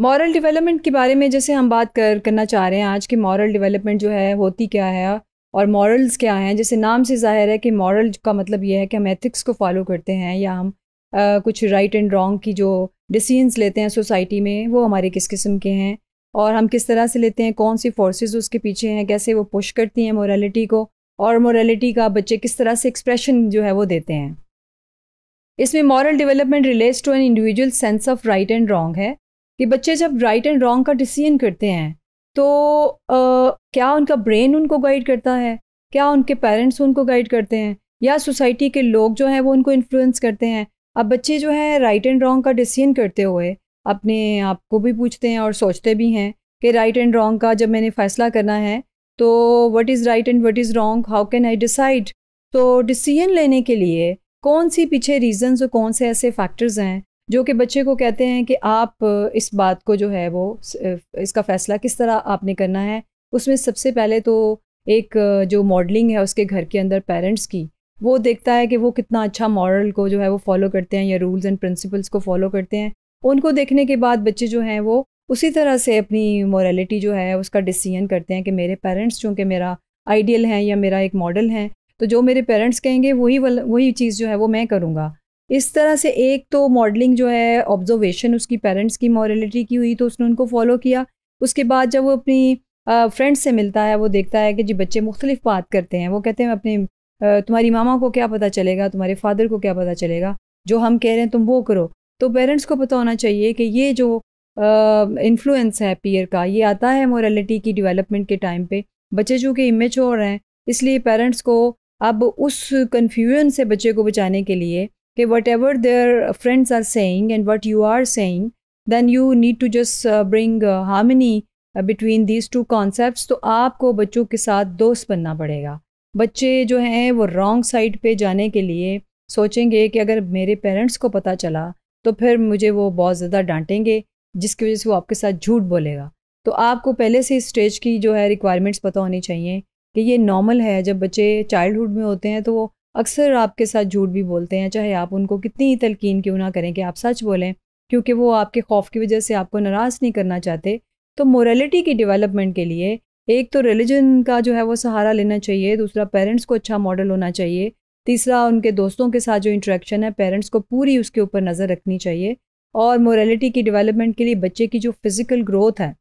moral development के बारे में जैसे हम बात कर करना चाह रहे हैं आज की मॉरल डेवलपमेंट जो है होती क्या है और मॉरल्स क्या हैं जैसे नाम से जाहिर है कि मॉरल का मतलब यह है कि हम एथिक्स को फॉलो करते हैं या हम आ, कुछ राइट एंड रॉन्ग की जो डिसीजंस लेते हैं सोसाइटी में वो हमारे किस किस्म के हैं और हम किस तरह से लेते हैं कौन सी फोर्सेस उसके पीछे हैं कैसे वो पुश करती हैं मोरालिटी को और मोरालिटी का बच्चे किस तरह से एक्सप्रेशन जो है वो देते हैं इसमें moral development relates to an individual sense of right and wrong है कि बच्चे जब राइट एंड रॉन्ग का डिसीजन करते हैं तो आ, क्या उनका ब्रेन उनको गाइड करता है क्या उनके पेरेंट्स उनको गाइड करते हैं या सोसाइटी के लोग जो हैं वो उनको इन्फ्लुएंस करते हैं अब बच्चे जो है राइट एंड रॉन्ग का डिसीजन करते हुए अपने आप को भी पूछते हैं और सोचते भी हैं कि राइट एंड रॉन्ग का जब मैंने फ़ैसला करना है तो what is right and what is wrong how can I decide तो डिसीजन लेने के लिए कौन सी पीछे रीज़न्स और कौन से ऐसे फैक्टर्स हैं जो कि बच्चे को कहते हैं कि आप इस बात को जो है वो इसका फ़ैसला किस तरह आपने करना है उसमें सबसे पहले तो एक जो मॉडलिंग है उसके घर के अंदर पेरेंट्स की वो देखता है कि वो कितना अच्छा मॉडल को जो है वो फॉलो करते हैं या रूल्स एंड प्रिंसिपल्स को फॉलो करते हैं उनको देखने के बाद बच्चे जो हैं वो उसी तरह से अपनी मॉरेलीटी जो है उसका डिसीजन करते हैं कि मेरे पेरेंट्स चूँकि मेरा आइडियल हैं या मेरा एक मॉडल है तो जो मेरे पेरेंट्स कहेंगे वही वही चीज़ जो है वो मैं करूँगा इस तरह से एक तो मॉडलिंग जो है ऑब्जर्वेशन उसकी पेरेंट्स की मॉरलिटी की हुई तो उसने उनको फॉलो किया उसके बाद जब वो अपनी फ्रेंड्स से मिलता है वो देखता है कि जी बच्चे मुख्तलिफ बात करते हैं वो कहते हैं अपने तुम्हारी मामा को क्या पता चलेगा तुम्हारे फादर को क्या पता चलेगा जो हम कह रहे हैं तुम वो करो तो पेरेंट्स को पता होना चाहिए कि ये जो इन्फ्लुएंस है पीयर का ये आता है मोरलिटी की डेवलपमेंट के टाइम पे बच्चे जो कि इमेच हो रहे हैं इसलिए पेरेंट्स को अब उस कन्फ्यूजन से बच्चे को बचाने के लिए कि whatever their friends are saying and what you are saying then you need to just bring harmony between these two concept तो आपको बच्चों के साथ दोस्त बनना पड़ेगा बच्चे जो हैं वो रॉन्ग साइड पे जाने के लिए सोचेंगे कि अगर मेरे पेरेंट्स को पता चला तो फिर मुझे वो बहुत ज़्यादा डांटेंगे जिसकी वजह से वो आपके साथ झूठ बोलेगा तो आपको पहले से इस स्टेज की जो है रिक्वायरमेंट्स पता होनी चाहिए कि ये नॉर्मल है जब बच्चे चाइल्डहुड में होते हैं तो वो अक्सर आपके साथ झूठ भी बोलते हैं चाहे आप उनको कितनी ही तलकिन क्यों ना करें कि आप सच बोलें क्योंकि वो आपके खौफ की वजह से आपको नाराज़ नहीं करना चाहते तो मोरलिटी की डेवलपमेंट के लिए एक तो रिलीजन का जो है वो सहारा लेना चाहिए दूसरा पेरेंट्स को अच्छा मॉडल होना चाहिए तीसरा उनके दोस्तों के साथ जो इंट्रैक्शन है पेरेंट्स को पूरी उसके ऊपर नज़र रखनी चाहिए और मोरलिटी की डेवलपमेंट के लिए बच्चे की जो फिज़िकल ग्रोथ है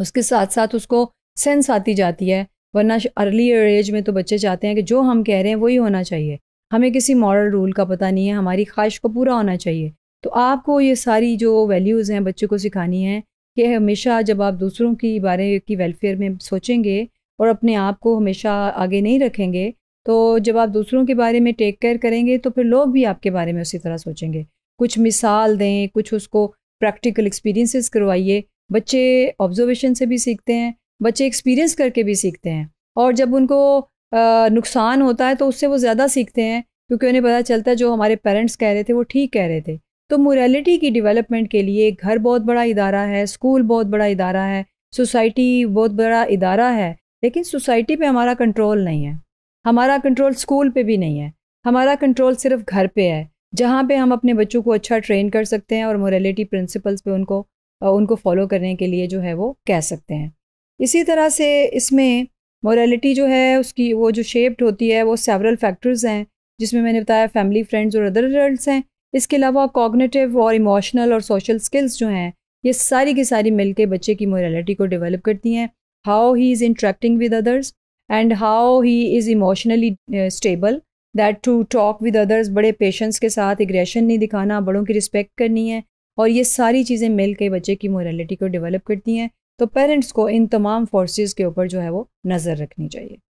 उसके साथ साथ उसको सेंस आती जाती है वरना अर्ली एज में तो बच्चे चाहते हैं कि जो हम कह रहे हैं वही होना चाहिए हमें किसी मॉरल रूल का पता नहीं है हमारी ख्वाहिश को पूरा होना चाहिए तो आपको ये सारी जो वैल्यूज़ हैं बच्चों को सिखानी है कि हमेशा जब आप दूसरों की बारे की वेलफेयर में सोचेंगे और अपने आप को हमेशा आगे नहीं रखेंगे तो जब आप दूसरों के बारे में टेक केयर करेंगे तो फिर लोग भी आपके बारे में उसी तरह सोचेंगे कुछ मिसाल दें कुछ उसको प्रैक्टिकल एक्सपीरियंसेस करवाइए बच्चे ऑब्जर्वेशन से भी सीखते हैं बच्चे एक्सपीरियंस करके भी सीखते हैं और जब उनको नुकसान होता है तो उससे वो ज़्यादा सीखते हैं क्योंकि उन्हें पता चलता है जो हमारे पेरेंट्स कह रहे थे वो ठीक कह रहे थे तो मोरालिटी की डेवलपमेंट के लिए घर बहुत बड़ा इदारा है स्कूल बहुत बड़ा इदारा है सोसाइटी बहुत बड़ा इदारा है लेकिन सोसाइटी पे हमारा कंट्रोल नहीं है हमारा कंट्रोल स्कूल पे भी नहीं है हमारा कंट्रोल सिर्फ घर पे है जहाँ पे हम अपने बच्चों को अच्छा ट्रेन कर सकते हैं और मोरालिटी प्रिंसिपल्स पे उनको उनको फॉलो करने के लिए जो है वो कह सकते हैं इसी तरह से इसमें मोरलिटी जो है उसकी वो जो शेप्ड होती है वो सेवरल फैक्टर्स हैं जिसमें मैंने बताया फैमिली फ्रेंड्स और अदर रिजल्ट हैं इसके अलावा कॉग्नेटिव और इमोशनल और सोशल स्किल्स जो हैं ये सारी की सारी मिलके बच्चे की मोरलिटी को डेवलप करती हैं how he is interacting with others and how he is emotionally stable that to talk with others बड़े पेशेंस के साथ एग्रेशन नहीं दिखाना बड़ों की रिस्पेक्ट करनी है और ये सारी चीज़ें मिल के बच्चे की मोरलिटी को डेवलप करती हैं तो पेरेंट्स को इन तमाम फोर्सेस के ऊपर जो है वो नज़र रखनी चाहिए